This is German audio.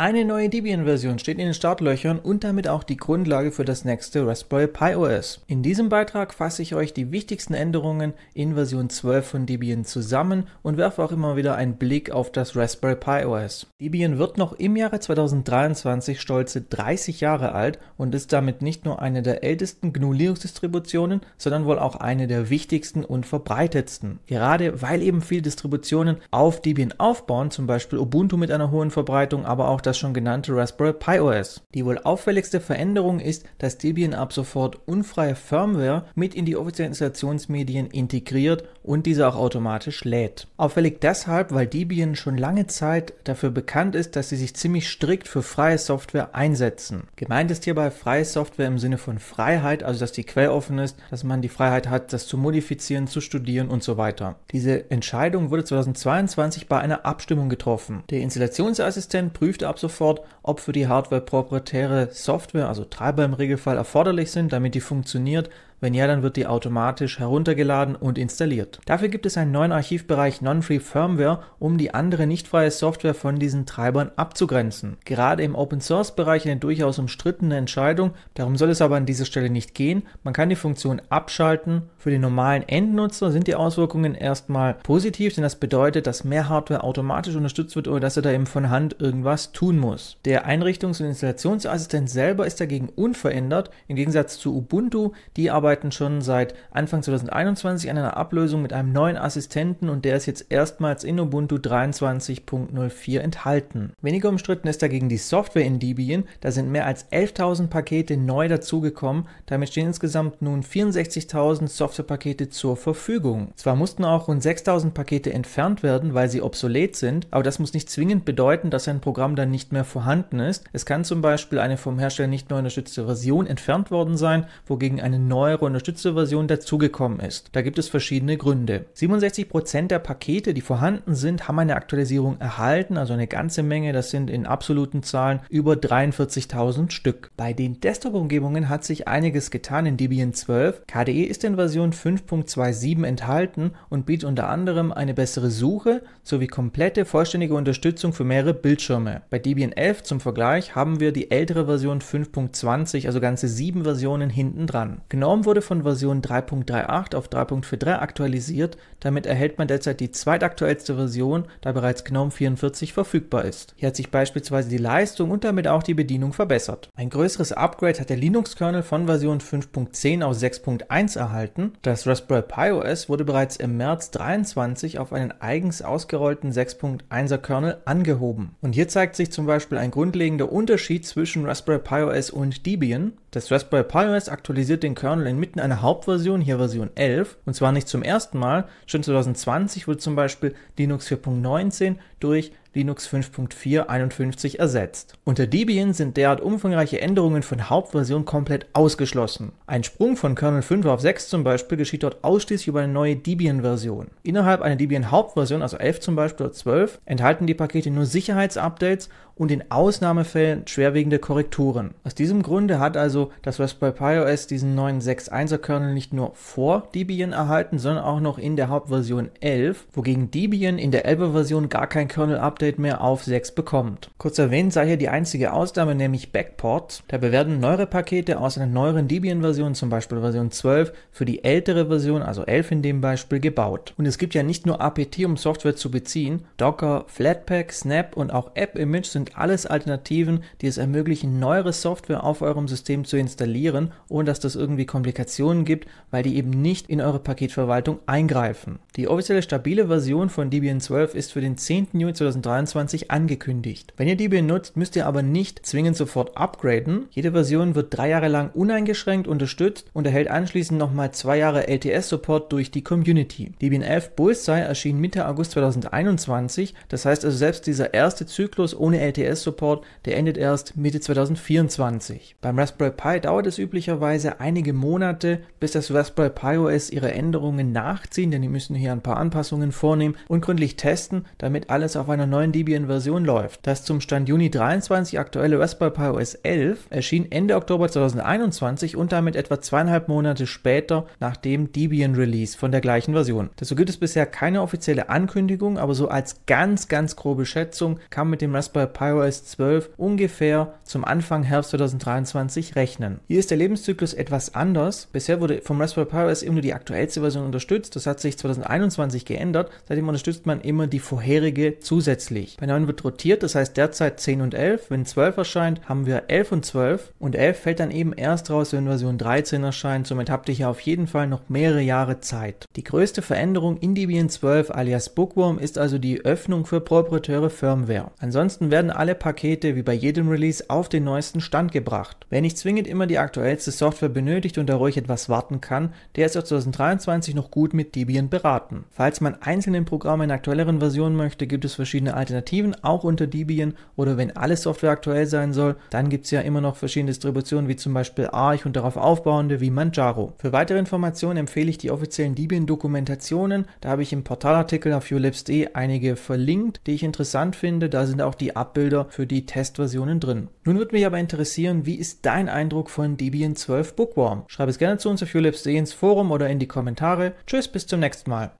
Eine neue Debian-Version steht in den Startlöchern und damit auch die Grundlage für das nächste Raspberry Pi OS. In diesem Beitrag fasse ich euch die wichtigsten Änderungen in Version 12 von Debian zusammen und werfe auch immer wieder einen Blick auf das Raspberry Pi OS. Debian wird noch im Jahre 2023 stolze 30 Jahre alt und ist damit nicht nur eine der ältesten GNU Linux-Distributionen, sondern wohl auch eine der wichtigsten und verbreitetsten. Gerade weil eben viele Distributionen auf Debian aufbauen, zum Beispiel Ubuntu mit einer hohen Verbreitung, aber auch das schon genannte Raspberry Pi OS. Die wohl auffälligste Veränderung ist, dass Debian ab sofort unfreie Firmware mit in die offiziellen Installationsmedien integriert und diese auch automatisch lädt. Auffällig deshalb, weil Debian schon lange Zeit dafür bekannt ist, dass sie sich ziemlich strikt für freie Software einsetzen. Gemeint ist hierbei freie Software im Sinne von Freiheit, also dass die Quelle offen ist, dass man die Freiheit hat, das zu modifizieren, zu studieren und so weiter. Diese Entscheidung wurde 2022 bei einer Abstimmung getroffen. Der Installationsassistent prüfte ab sofort, ob für die Hardware proprietäre Software, also Treiber im Regelfall, erforderlich sind, damit die funktioniert, wenn ja, dann wird die automatisch heruntergeladen und installiert. Dafür gibt es einen neuen Archivbereich Non-Free Firmware, um die andere nicht freie Software von diesen Treibern abzugrenzen. Gerade im Open-Source-Bereich eine durchaus umstrittene Entscheidung, darum soll es aber an dieser Stelle nicht gehen. Man kann die Funktion abschalten. Für den normalen Endnutzer sind die Auswirkungen erstmal positiv, denn das bedeutet, dass mehr Hardware automatisch unterstützt wird, oder dass er da eben von Hand irgendwas tun muss. Der Einrichtungs- und Installationsassistent selber ist dagegen unverändert, im Gegensatz zu Ubuntu, die aber arbeiten schon seit Anfang 2021 an einer Ablösung mit einem neuen Assistenten und der ist jetzt erstmals in Ubuntu 23.04 enthalten. Weniger umstritten ist dagegen die Software in Debian, da sind mehr als 11.000 Pakete neu dazugekommen, damit stehen insgesamt nun 64.000 Softwarepakete zur Verfügung. Zwar mussten auch rund 6.000 Pakete entfernt werden, weil sie obsolet sind, aber das muss nicht zwingend bedeuten, dass ein Programm dann nicht mehr vorhanden ist. Es kann zum Beispiel eine vom Hersteller nicht neu unterstützte Version entfernt worden sein, wogegen eine neue Euro unterstützte Version dazugekommen ist. Da gibt es verschiedene Gründe. 67% der Pakete, die vorhanden sind, haben eine Aktualisierung erhalten, also eine ganze Menge. Das sind in absoluten Zahlen über 43.000 Stück. Bei den Desktop-Umgebungen hat sich einiges getan in Debian 12. KDE ist in Version 5.27 enthalten und bietet unter anderem eine bessere Suche sowie komplette vollständige Unterstützung für mehrere Bildschirme. Bei Debian 11 zum Vergleich haben wir die ältere Version 5.20, also ganze sieben Versionen hinten dran. Gnome wurde von Version 3.38 auf 3.43 aktualisiert, damit erhält man derzeit die zweitaktuellste Version, da bereits GNOME 44 verfügbar ist. Hier hat sich beispielsweise die Leistung und damit auch die Bedienung verbessert. Ein größeres Upgrade hat der Linux-Kernel von Version 5.10 auf 6.1 erhalten. Das Raspberry Pi OS wurde bereits im März 23 auf einen eigens ausgerollten 6.1er Kernel angehoben. Und hier zeigt sich zum Beispiel ein grundlegender Unterschied zwischen Raspberry Pi OS und Debian. Das Raspberry Pi OS aktualisiert den Kernel in inmitten einer Hauptversion, hier Version 11, und zwar nicht zum ersten Mal, schon 2020 wurde zum Beispiel Linux 4.19 durch Linux 5.4 51 ersetzt. Unter Debian sind derart umfangreiche Änderungen von Hauptversion komplett ausgeschlossen. Ein Sprung von Kernel 5 auf 6 zum Beispiel geschieht dort ausschließlich über eine neue Debian-Version. Innerhalb einer Debian-Hauptversion, also 11 zum Beispiel oder 12, enthalten die Pakete nur Sicherheitsupdates und in Ausnahmefällen schwerwiegende Korrekturen. Aus diesem Grunde hat also das Raspberry Pi OS diesen neuen 6.1er Kernel nicht nur vor Debian erhalten, sondern auch noch in der Hauptversion 11, wogegen Debian in der 11er Version gar kein kein Kernel-Update mehr auf 6 bekommt. Kurz erwähnt sei hier die einzige Ausnahme, nämlich Backport. Dabei werden neuere Pakete aus einer neueren Debian-Version, zum Beispiel Version 12, für die ältere Version, also 11 in dem Beispiel, gebaut. Und es gibt ja nicht nur APT, um Software zu beziehen. Docker, Flatpak, Snap und auch AppImage sind alles Alternativen, die es ermöglichen, neuere Software auf eurem System zu installieren, ohne dass das irgendwie Komplikationen gibt, weil die eben nicht in eure Paketverwaltung eingreifen. Die offizielle stabile Version von Debian 12 ist für den 10. 7. Juni 2023 angekündigt. Wenn ihr die benutzt, müsst ihr aber nicht zwingend sofort upgraden. Jede Version wird drei Jahre lang uneingeschränkt unterstützt und erhält anschließend nochmal zwei Jahre LTS-Support durch die Community. Debian 11 Bullseye erschien Mitte August 2021, das heißt also selbst dieser erste Zyklus ohne LTS-Support, der endet erst Mitte 2024. Beim Raspberry Pi dauert es üblicherweise einige Monate, bis das Raspberry Pi OS ihre Änderungen nachziehen, denn die müssen hier ein paar Anpassungen vornehmen und gründlich testen, damit alles es auf einer neuen Debian-Version läuft. Das zum Stand Juni 23 aktuelle Raspberry Pi OS 11 erschien Ende Oktober 2021 und damit etwa zweieinhalb Monate später nach dem Debian-Release von der gleichen Version. Dazu gibt es bisher keine offizielle Ankündigung, aber so als ganz, ganz grobe Schätzung kann mit dem Raspberry Pi OS 12 ungefähr zum Anfang Herbst 2023 rechnen. Hier ist der Lebenszyklus etwas anders. Bisher wurde vom Raspberry Pi OS immer nur die aktuellste Version unterstützt. Das hat sich 2021 geändert. Seitdem unterstützt man immer die vorherige zusätzlich. Bei 9 wird rotiert, das heißt derzeit 10 und 11. Wenn 12 erscheint, haben wir 11 und 12. Und 11 fällt dann eben erst raus, wenn Version 13 erscheint. Somit habt ihr hier auf jeden Fall noch mehrere Jahre Zeit. Die größte Veränderung in Debian 12 alias Bookworm ist also die Öffnung für proprietäre Firmware. Ansonsten werden alle Pakete wie bei jedem Release auf den neuesten Stand gebracht. Wer nicht zwingend immer die aktuellste Software benötigt und da ruhig etwas warten kann, der ist auch 2023 noch gut mit Debian beraten. Falls man einzelnen Programme in aktuelleren Versionen möchte, gibt es es verschiedene Alternativen, auch unter Debian oder wenn alle Software aktuell sein soll, dann gibt es ja immer noch verschiedene Distributionen wie zum Beispiel Arch und darauf aufbauende wie Manjaro. Für weitere Informationen empfehle ich die offiziellen Debian-Dokumentationen. Da habe ich im Portalartikel auf ulabs.de einige verlinkt, die ich interessant finde. Da sind auch die Abbilder für die Testversionen drin. Nun würde mich aber interessieren, wie ist dein Eindruck von Debian 12 Bookworm? Schreib es gerne zu uns auf ulabs.de ins Forum oder in die Kommentare. Tschüss, bis zum nächsten Mal.